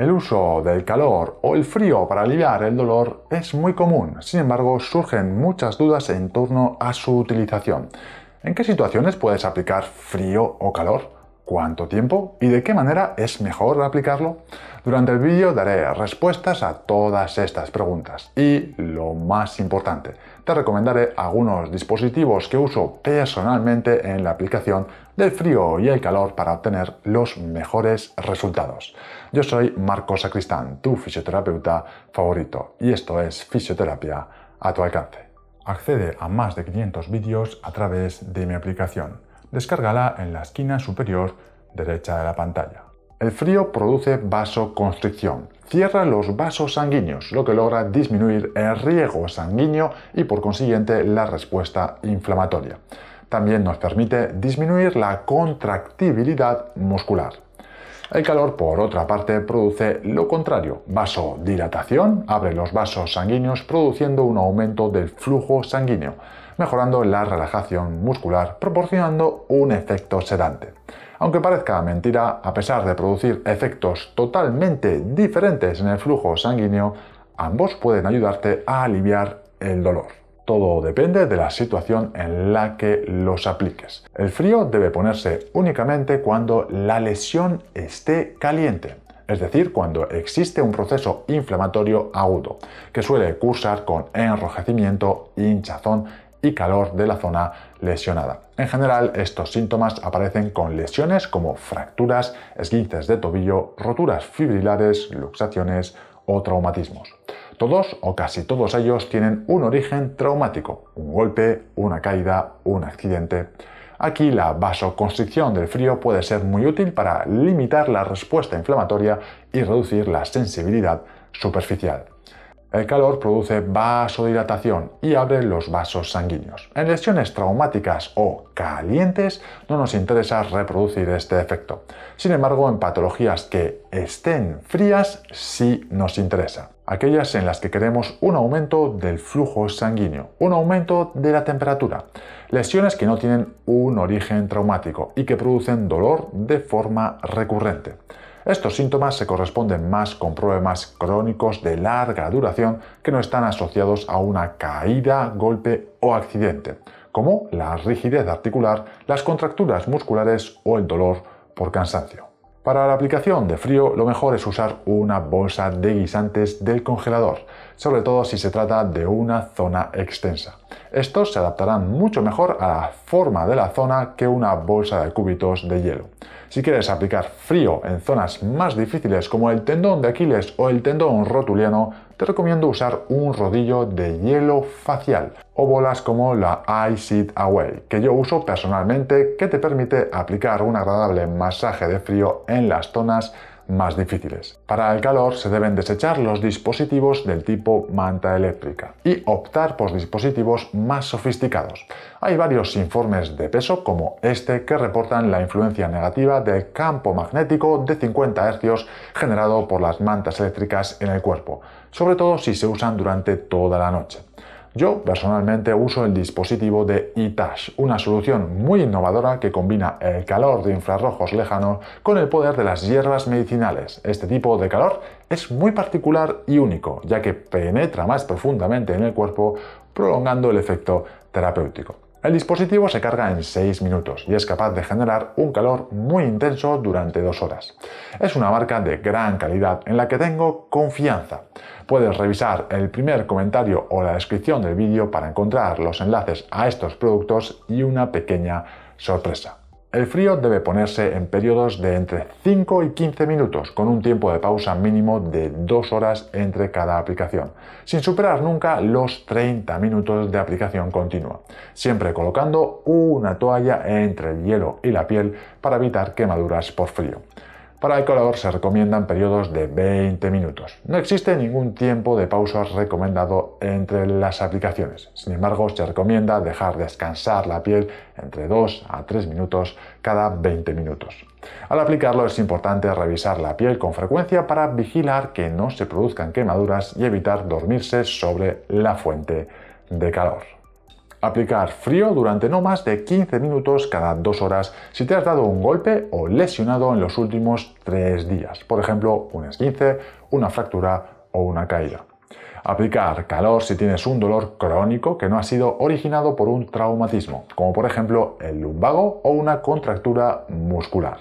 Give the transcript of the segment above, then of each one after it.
El uso del calor o el frío para aliviar el dolor es muy común, sin embargo surgen muchas dudas en torno a su utilización. ¿En qué situaciones puedes aplicar frío o calor? cuánto tiempo y de qué manera es mejor aplicarlo? Durante el vídeo daré respuestas a todas estas preguntas y, lo más importante, te recomendaré algunos dispositivos que uso personalmente en la aplicación del frío y el calor para obtener los mejores resultados. Yo soy Marco Sacristán, tu fisioterapeuta favorito, y esto es Fisioterapia a tu alcance. Accede a más de 500 vídeos a través de mi aplicación descárgala en la esquina superior derecha de la pantalla. El frío produce vasoconstricción, cierra los vasos sanguíneos, lo que logra disminuir el riego sanguíneo y por consiguiente la respuesta inflamatoria. También nos permite disminuir la contractibilidad muscular. El calor, por otra parte, produce lo contrario, vasodilatación, abre los vasos sanguíneos produciendo un aumento del flujo sanguíneo mejorando la relajación muscular, proporcionando un efecto sedante. Aunque parezca mentira, a pesar de producir efectos totalmente diferentes en el flujo sanguíneo, ambos pueden ayudarte a aliviar el dolor. Todo depende de la situación en la que los apliques. El frío debe ponerse únicamente cuando la lesión esté caliente, es decir, cuando existe un proceso inflamatorio agudo, que suele cursar con enrojecimiento, hinchazón y calor de la zona lesionada. En general, estos síntomas aparecen con lesiones como fracturas, esguinces de tobillo, roturas fibrilares, luxaciones o traumatismos. Todos o casi todos ellos tienen un origen traumático, un golpe, una caída, un accidente. Aquí la vasoconstricción del frío puede ser muy útil para limitar la respuesta inflamatoria y reducir la sensibilidad superficial. El calor produce vasodilatación y abre los vasos sanguíneos. En lesiones traumáticas o calientes no nos interesa reproducir este efecto. Sin embargo, en patologías que estén frías sí nos interesa. Aquellas en las que queremos un aumento del flujo sanguíneo, un aumento de la temperatura. Lesiones que no tienen un origen traumático y que producen dolor de forma recurrente. Estos síntomas se corresponden más con problemas crónicos de larga duración que no están asociados a una caída, golpe o accidente, como la rigidez articular, las contracturas musculares o el dolor por cansancio. Para la aplicación de frío lo mejor es usar una bolsa de guisantes del congelador, sobre todo si se trata de una zona extensa. Estos se adaptarán mucho mejor a la forma de la zona que una bolsa de cúbitos de hielo. Si quieres aplicar frío en zonas más difíciles como el tendón de Aquiles o el tendón rotuliano, te recomiendo usar un rodillo de hielo facial o bolas como la Ice It Away, que yo uso personalmente, que te permite aplicar un agradable masaje de frío en las zonas más difíciles. Para el calor se deben desechar los dispositivos del tipo manta eléctrica y optar por dispositivos más sofisticados. Hay varios informes de peso como este que reportan la influencia negativa del campo magnético de 50 Hz generado por las mantas eléctricas en el cuerpo, sobre todo si se usan durante toda la noche. Yo personalmente uso el dispositivo de Itash, una solución muy innovadora que combina el calor de infrarrojos lejanos con el poder de las hierbas medicinales. Este tipo de calor es muy particular y único, ya que penetra más profundamente en el cuerpo, prolongando el efecto terapéutico. El dispositivo se carga en 6 minutos y es capaz de generar un calor muy intenso durante 2 horas. Es una marca de gran calidad en la que tengo confianza. Puedes revisar el primer comentario o la descripción del vídeo para encontrar los enlaces a estos productos y una pequeña sorpresa. El frío debe ponerse en periodos de entre 5 y 15 minutos, con un tiempo de pausa mínimo de 2 horas entre cada aplicación, sin superar nunca los 30 minutos de aplicación continua, siempre colocando una toalla entre el hielo y la piel para evitar quemaduras por frío. Para el color se recomiendan periodos de 20 minutos. No existe ningún tiempo de pausa recomendado entre las aplicaciones. Sin embargo, se recomienda dejar descansar la piel entre 2 a 3 minutos cada 20 minutos. Al aplicarlo es importante revisar la piel con frecuencia para vigilar que no se produzcan quemaduras y evitar dormirse sobre la fuente de calor. Aplicar frío durante no más de 15 minutos cada 2 horas si te has dado un golpe o lesionado en los últimos 3 días, por ejemplo, un esguince, una fractura o una caída. Aplicar calor si tienes un dolor crónico que no ha sido originado por un traumatismo, como por ejemplo el lumbago o una contractura muscular.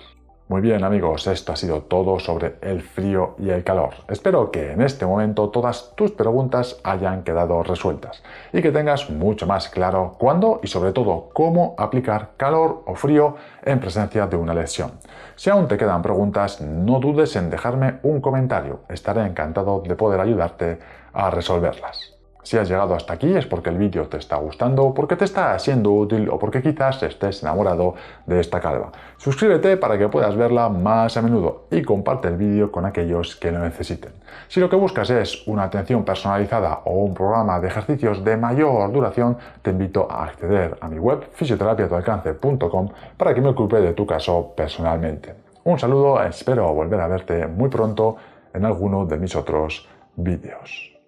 Muy bien amigos, esto ha sido todo sobre el frío y el calor. Espero que en este momento todas tus preguntas hayan quedado resueltas y que tengas mucho más claro cuándo y sobre todo cómo aplicar calor o frío en presencia de una lesión. Si aún te quedan preguntas, no dudes en dejarme un comentario. Estaré encantado de poder ayudarte a resolverlas. Si has llegado hasta aquí es porque el vídeo te está gustando, porque te está siendo útil o porque quizás estés enamorado de esta calva. Suscríbete para que puedas verla más a menudo y comparte el vídeo con aquellos que lo necesiten. Si lo que buscas es una atención personalizada o un programa de ejercicios de mayor duración, te invito a acceder a mi web fisioterapiatualcance.com para que me ocupe de tu caso personalmente. Un saludo, espero volver a verte muy pronto en alguno de mis otros vídeos.